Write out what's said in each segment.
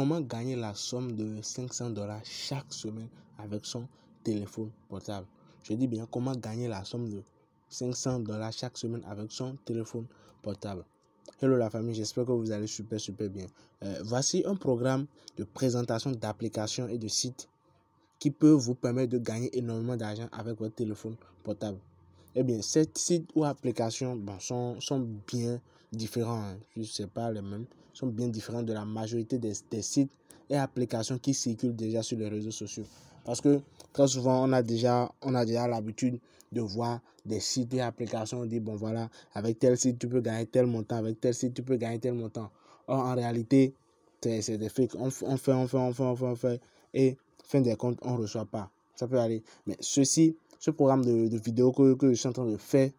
Comment gagner la somme de 500 dollars chaque semaine avec son téléphone portable Je dis bien comment gagner la somme de 500 dollars chaque semaine avec son téléphone portable. Hello la famille, j'espère que vous allez super super bien. Euh, voici un programme de présentation d'applications et de sites qui peut vous permettre de gagner énormément d'argent avec votre téléphone portable. Eh bien, ces sites ou applications sont, sont bien différents, hein. je ne sais pas les mêmes, sont bien différents de la majorité des, des sites et applications qui circulent déjà sur les réseaux sociaux. Parce que très souvent, on a déjà, on a déjà l'habitude de voir des sites et applications. On dit, bon voilà, avec tel site, tu peux gagner tel montant, avec tel site, tu peux gagner tel montant. Or, en réalité, c'est des fakes. On, fait, on fait, on fait, on fait, on fait. Et fin des comptes, on ne reçoit pas. Ça peut aller. Mais ceci, ce programme de, de vidéo que, que je suis en train de faire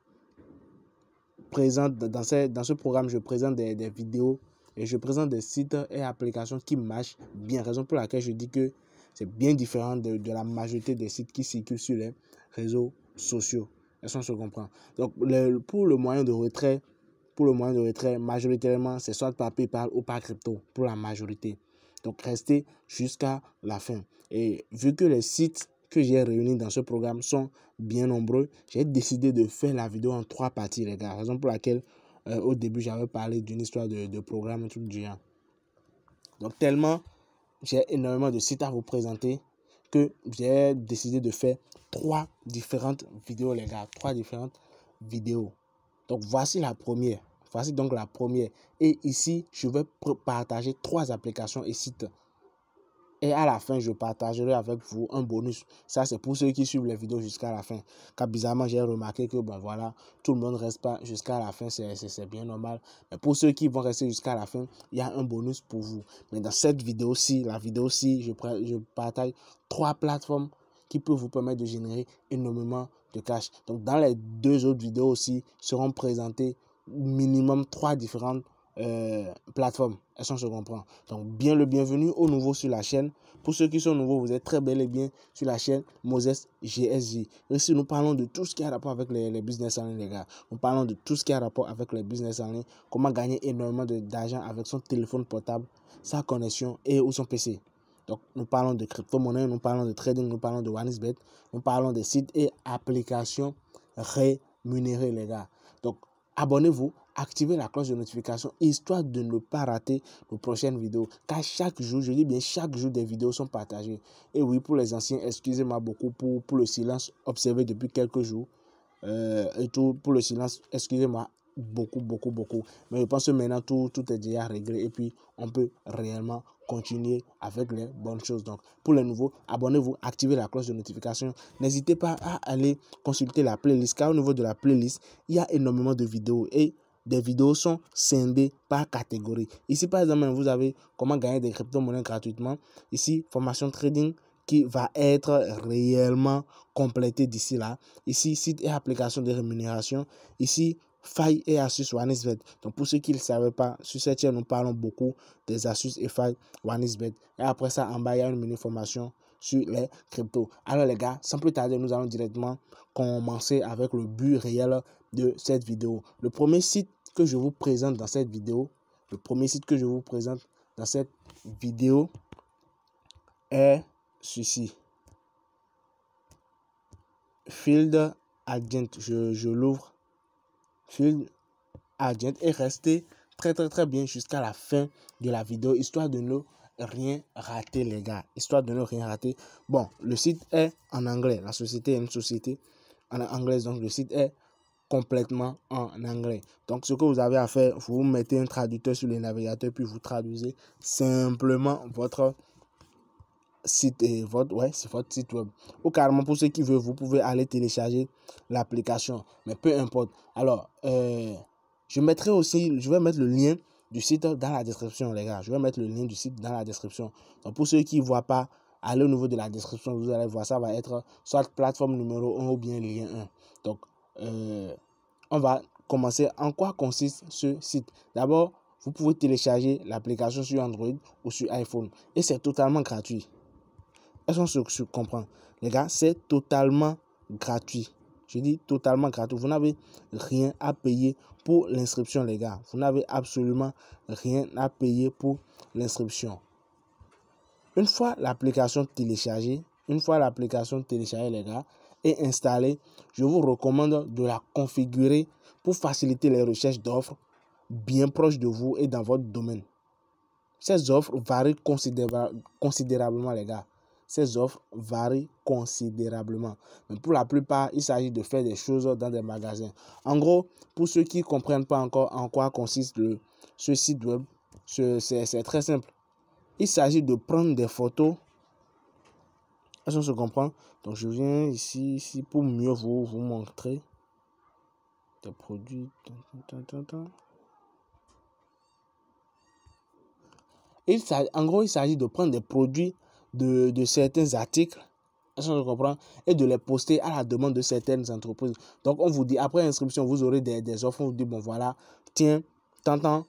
présente, dans ce, dans ce programme, je présente des, vidéos et je présente des sites et applications qui marchent bien. Raison pour laquelle je dis que c'est bien différent de, de, la majorité des sites qui circulent sur les réseaux sociaux. Est-ce qu'on se comprend Donc, le, pour le moyen de retrait, pour le moyen de retrait, majoritairement, c'est soit par PayPal ou par crypto, pour la majorité. Donc, restez jusqu'à la fin. Et vu que les sites que j'ai réunis dans ce programme sont bien nombreux. J'ai décidé de faire la vidéo en trois parties, les gars. Raison pour laquelle euh, au début j'avais parlé d'une histoire de, de programme, tout truc genre. Donc tellement j'ai énormément de sites à vous présenter que j'ai décidé de faire trois différentes vidéos, les gars. Trois différentes vidéos. Donc voici la première. Voici donc la première. Et ici, je vais partager trois applications et sites et à la fin, je partagerai avec vous un bonus. Ça, c'est pour ceux qui suivent les vidéos jusqu'à la fin. Car bizarrement, j'ai remarqué que, ben voilà, tout le monde ne reste pas jusqu'à la fin. C'est bien normal. Mais pour ceux qui vont rester jusqu'à la fin, il y a un bonus pour vous. Mais dans cette vidéo-ci, la vidéo-ci, je, je partage trois plateformes qui peuvent vous permettre de générer énormément de cash. Donc, dans les deux autres vidéos aussi, seront présentées minimum trois différentes euh, plateforme. elles sont qu'on se comprend Donc, bien le bienvenu au nouveau sur la chaîne. Pour ceux qui sont nouveaux, vous êtes très bel et bien sur la chaîne Moses GSJ. Ici, nous parlons de tout ce qui a rapport avec les, business en ligne, les gars. Nous parlons de tout ce qui a rapport avec les business en ligne. Comment gagner énormément d'argent avec son téléphone portable, sa connexion et ou son PC. Donc, nous parlons de crypto-monnaie, nous parlons de trading, nous parlons de OneSbet, nous parlons de sites et applications rémunérées, les gars. Donc, abonnez-vous activez la cloche de notification histoire de ne pas rater nos prochaines vidéos. Car chaque jour, je dis bien chaque jour, des vidéos sont partagées. Et oui, pour les anciens, excusez-moi beaucoup pour, le silence observé depuis quelques jours. Euh, et tout pour le silence, excusez-moi beaucoup, beaucoup, beaucoup. Mais je pense que maintenant, tout, tout est déjà réglé et puis on peut réellement continuer avec les bonnes choses. Donc, pour les nouveaux, abonnez-vous, activez la cloche de notification. N'hésitez pas à aller consulter la playlist, car au niveau de la playlist, il y a énormément de vidéos et des vidéos sont scindées par catégorie. Ici, par exemple, vous avez comment gagner des crypto-monnaies gratuitement. Ici, formation trading qui va être réellement complétée d'ici là. Ici, site et application de rémunération. Ici, failles et astuces Oneisbet. Donc, pour ceux qui ne savent savaient pas, sur cette chaîne, nous parlons beaucoup des astuces et failles Oneisbet. Et après ça, en bas, il y a une mini-formation sur les cryptos. Alors, les gars, sans plus tarder, nous allons directement commencer avec le but réel de cette vidéo. Le premier site que je vous présente dans cette vidéo, le premier site que je vous présente dans cette vidéo est ceci. Field Agent, je, je l'ouvre. Field Agent est resté très très très bien jusqu'à la fin de la vidéo, histoire de ne rien rater les gars, histoire de ne rien rater. Bon, le site est en anglais, la société est une société en anglaise, donc le site est complètement en anglais. Donc ce que vous avez à faire, vous mettez un traducteur sur le navigateur puis vous traduisez simplement votre site et votre ouais, c'est votre site web. Ou carrément pour ceux qui veulent, vous pouvez aller télécharger l'application, mais peu importe. Alors, euh, je mettrai aussi je vais mettre le lien du site dans la description les gars. Je vais mettre le lien du site dans la description. Donc pour ceux qui ne voient pas allez au niveau de la description, vous allez voir, ça va être soit plateforme numéro 1 ou bien lien 1. Donc, euh, on va commencer en quoi consiste ce site. D'abord, vous pouvez télécharger l'application sur Android ou sur iPhone et c'est totalement gratuit. Est-ce qu'on se comprend Les gars, c'est totalement gratuit. Je dis totalement gratuit. Vous n'avez rien à payer pour l'inscription, les gars. Vous n'avez absolument rien à payer pour l'inscription. Une fois l'application téléchargée, une fois l'application téléchargée, les gars, installé installée, je vous recommande de la configurer pour faciliter les recherches d'offres bien proches de vous et dans votre domaine. Ces offres varient considérablement, les gars. Ces offres varient considérablement. pour la plupart, il s'agit de faire des choses dans des magasins. En gros, pour ceux qui comprennent pas encore en quoi consiste le, ce site web, c'est très simple. Il s'agit de prendre des photos se comprend Donc, je viens ici, ici pour mieux vous, vous montrer des produits. il en gros, il s'agit de prendre des produits de, certains articles et de les poster à la demande de certaines entreprises. Donc, on vous dit, après inscription, vous aurez des, des offres, on bon, voilà, tiens, t'entends,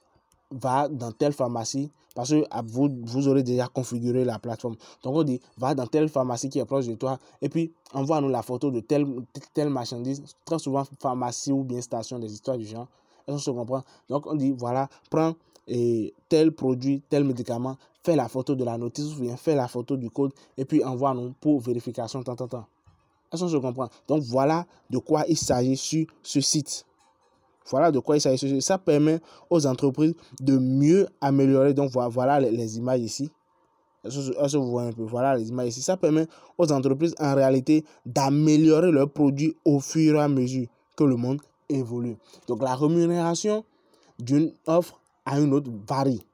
va dans telle pharmacie parce que ah, vous, vous aurez déjà configuré la plateforme. Donc on dit, va dans telle pharmacie qui est proche de toi et puis envoie-nous la photo de telle, telle marchandise. Très souvent, pharmacie ou bien station, des histoires du genre. Et on se comprend. Donc on dit, voilà, prends et tel produit, tel médicament, fais la photo de la notice ou bien fais la photo du code et puis envoie-nous pour vérification. Tant, tant, tant. Est-ce se comprend Donc voilà de quoi il s'agit sur ce site. Voilà de quoi il s'agit. Ça permet aux entreprises de mieux améliorer. Donc voilà les, images ici. est un peu Voilà les images ici. Ça permet aux entreprises en réalité d'améliorer leurs produits au fur et à mesure que le monde évolue. Donc la rémunération d'une offre à une autre varie.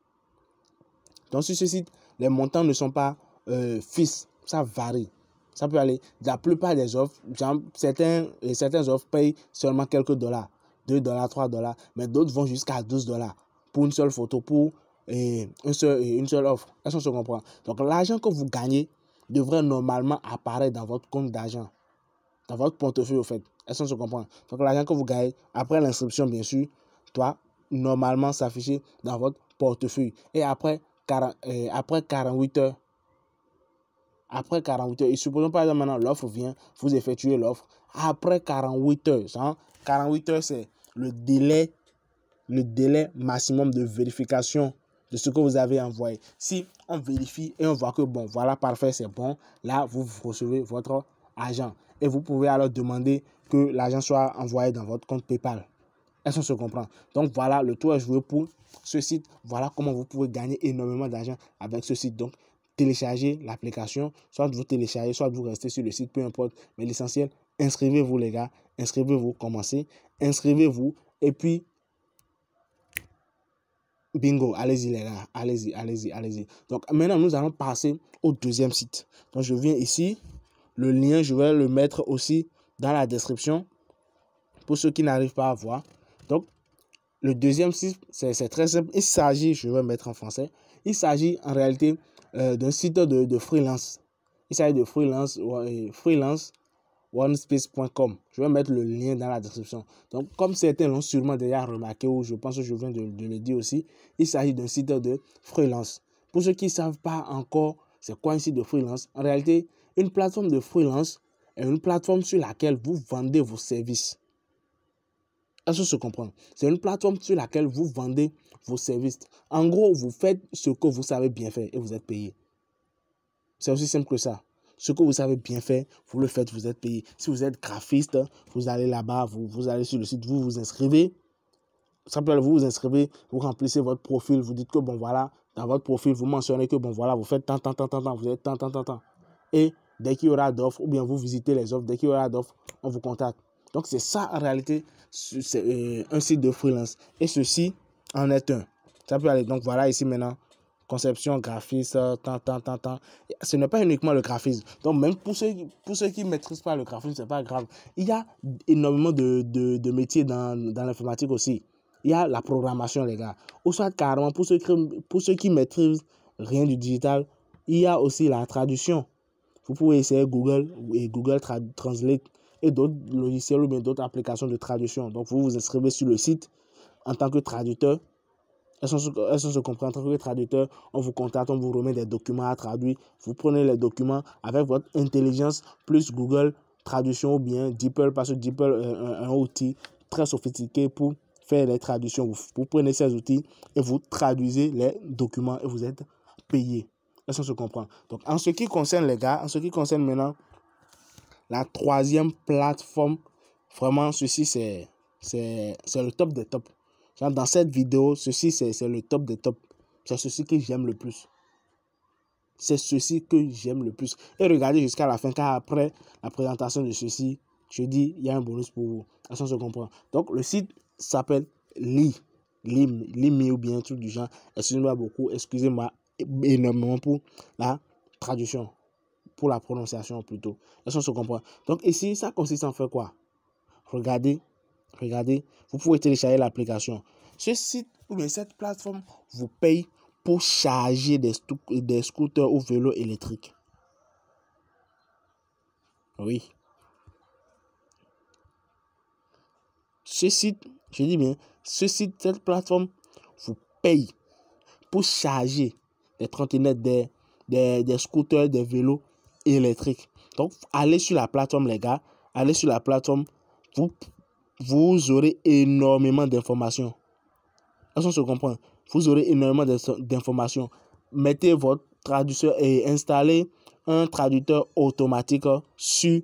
Donc sur ce site, les montants ne sont pas euh, fixes. Ça varie. Ça peut aller. La plupart des offres, certains certains, certaines offres payent seulement quelques dollars 2 dollars, 3 dollars, mais d'autres vont jusqu'à 12 dollars pour une seule photo, pour eh, eh, une, seule, offre. Est-ce qu'on se comprend Donc l'argent que vous gagnez devrait normalement apparaître dans votre compte d'argent, dans votre portefeuille au fait. Est-ce qu'on se comprend Donc l'argent que vous gagnez, après l'inscription bien sûr, doit normalement s'afficher dans votre portefeuille. Et après, eh, après 48 heures, après 48 heures, et supposons par exemple maintenant l'offre vient, vous effectuez l'offre. Après 48 heures, hein, 48 heures c'est le délai, le délai maximum de vérification de ce que vous avez envoyé. Si on vérifie et on voit que bon, voilà, parfait, c'est bon, là, vous recevez votre argent. Et vous pouvez alors demander que l'argent soit envoyé dans votre compte PayPal. Est-ce qu'on se comprend Donc voilà, le tour est joué pour ce site. Voilà comment vous pouvez gagner énormément d'argent avec ce site. Donc téléchargez l'application, soit vous téléchargez, soit vous restez sur le site, peu importe. Mais l'essentiel, inscrivez-vous les gars, inscrivez-vous, commencez Inscrivez-vous et puis Bingo, allez-y les gars, allez-y, allez-y, allez-y. Donc maintenant, nous allons passer au deuxième site. Donc je viens ici, le lien, je vais le mettre aussi dans la description pour ceux qui n'arrivent pas à voir. Donc le deuxième site, c'est très simple. Il s'agit, je vais mettre en français, il s'agit en réalité euh, d'un site de, de, freelance. Il s'agit de freelance, freelance onespace.com. Je vais mettre le lien dans la description. Donc, comme certains l'ont sûrement déjà remarqué, ou je pense que je viens de, le dire aussi, il s'agit d'un site de freelance. Pour ceux qui ne savent pas encore c'est quoi un site de freelance, en réalité, une plateforme de freelance est une plateforme sur laquelle vous vendez vos services. Est-ce que se comprend C'est une plateforme sur laquelle vous vendez vos services. En gros, vous faites ce que vous savez bien faire et vous êtes payé. C'est aussi simple que ça. Ce que vous savez bien faire, vous le faites, vous êtes payé. Si vous êtes graphiste, vous allez là-bas, vous, vous allez sur le site, vous vous inscrivez. Simplement, vous vous inscrivez, vous remplissez votre profil, vous dites que bon voilà, dans votre profil, vous mentionnez que bon voilà, vous faites tant, tant, tant, tant, tant, vous êtes tant, tant, tant, tant. Et dès qu'il y aura d'offres, ou bien vous visitez les offres, dès qu'il y aura d'offres, on vous contacte. Donc c'est ça en réalité, c'est euh, un site de freelance. Et ceci en est un. Ça peut aller. Donc voilà ici maintenant conception, graphisme, tant, tant, tant, tant. Ce n'est pas uniquement le graphisme. Donc, même pour ceux, pour ceux qui ne maîtrisent pas le graphisme, ce n'est pas grave. Il y a énormément de, de, de métiers dans, dans l'informatique aussi. Il y a la programmation, les gars. Ou soit carrément, pour ceux, pour ceux qui maîtrisent rien du digital, il y a aussi la traduction. Vous pouvez essayer Google et Google Translate et d'autres logiciels ou bien d'autres applications de traduction. Donc, vous vous inscrivez sur le site en tant que traducteur elles sont, se sont tant les traducteurs. On vous contacte, on vous remet des documents à traduire. Vous prenez les documents avec votre intelligence plus Google Traduction ou bien DeepL, parce que DeepL est un, outil très sophistiqué pour faire les traductions. Vous, prenez ces outils et vous traduisez les documents et vous êtes payé. Est-ce se comprend Donc, en ce qui concerne les gars, en ce qui concerne maintenant la troisième plateforme, vraiment, ceci, c'est, c'est, le top des tops dans cette vidéo, ceci, c'est le top des tops. C'est ceci que j'aime le plus. C'est ceci que j'aime le plus. Et regardez jusqu'à la fin, car après la présentation de ceci, je dis, il y a un bonus pour vous. qu'on se comprend. Donc, le site s'appelle Li. Li, ou bien truc du genre. Excusez-moi beaucoup, excusez-moi énormément pour la traduction, pour la prononciation plutôt. qu'on se comprend. Donc, ici, ça consiste en faire quoi Regardez Regardez, vous pouvez télécharger l'application. Ce site ou bien cette plateforme vous paye pour charger des, des scooters ou vélos électriques. Oui. Ce site, je dis bien, ce site, cette plateforme vous paye pour charger des trottinettes, des, des, des scooters, des vélos électriques. Donc, allez sur la plateforme, les gars. Allez sur la plateforme. Vous vous aurez énormément d'informations. se comprend Vous aurez énormément d'informations. Mettez votre traducteur et installez un traducteur automatique sur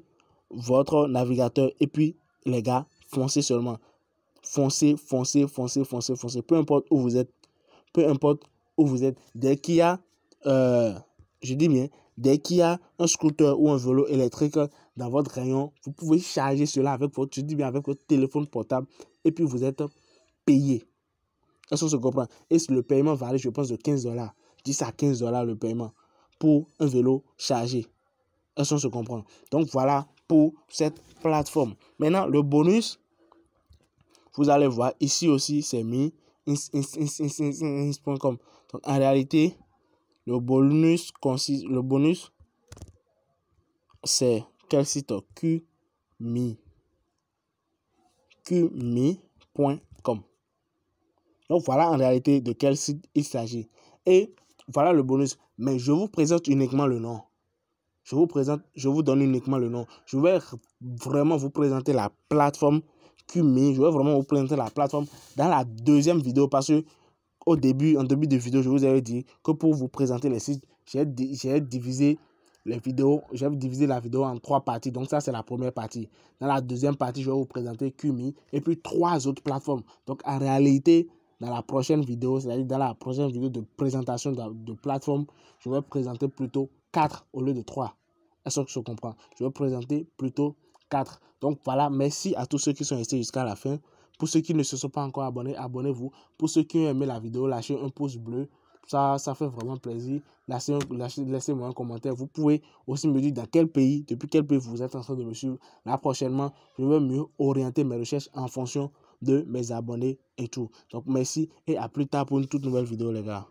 votre navigateur. Et puis, les gars, foncez seulement. Foncez, foncez, foncez, foncez, foncez. Peu importe où vous êtes. Peu importe où vous êtes. Dès qu'il y a, euh, je dis bien, Dès qu'il y a un scooter ou un vélo électrique dans votre rayon, vous pouvez charger cela avec votre, dis bien avec votre téléphone portable et puis vous êtes payé. Est-ce se comprend Et le paiement varie, je pense, de 15 dollars. 10 à 15 dollars le paiement pour un vélo chargé. Est-ce se comprend Donc voilà pour cette plateforme. Maintenant, le bonus, vous allez voir ici aussi, c'est mis Donc en réalité, le bonus consiste, le bonus, c'est quel site QMI. QMI.com. Donc voilà en réalité de quel site il s'agit. Et voilà le bonus. Mais je vous présente uniquement le nom. Je vous présente, je vous donne uniquement le nom. Je vais vraiment vous présenter la plateforme QMI. Je vais vraiment vous présenter la plateforme dans la deuxième vidéo parce que au début, en début de vidéo, je vous avais dit que pour vous présenter les sites, j'ai divisé les vidéos, j'ai divisé la vidéo en trois parties. Donc ça, c'est la première partie. Dans la deuxième partie, je vais vous présenter Kumi et puis trois autres plateformes. Donc en réalité, dans la prochaine vidéo, c'est-à-dire dans la prochaine vidéo de présentation de, de plateforme, je vais présenter plutôt quatre au lieu de trois. Est-ce que je comprends Je vais présenter plutôt quatre. Donc voilà, merci à tous ceux qui sont restés jusqu'à la fin. Pour ceux qui ne se sont pas encore abonnés, abonnez-vous. Pour ceux qui ont aimé la vidéo, lâchez un pouce bleu. Ça, ça fait vraiment plaisir. Laissez-moi un commentaire. Vous pouvez aussi me dire dans quel pays, depuis quel pays vous êtes en train de me suivre. Là, prochainement, je vais mieux orienter mes recherches en fonction de mes abonnés et tout. Donc, merci et à plus tard pour une toute nouvelle vidéo, les gars.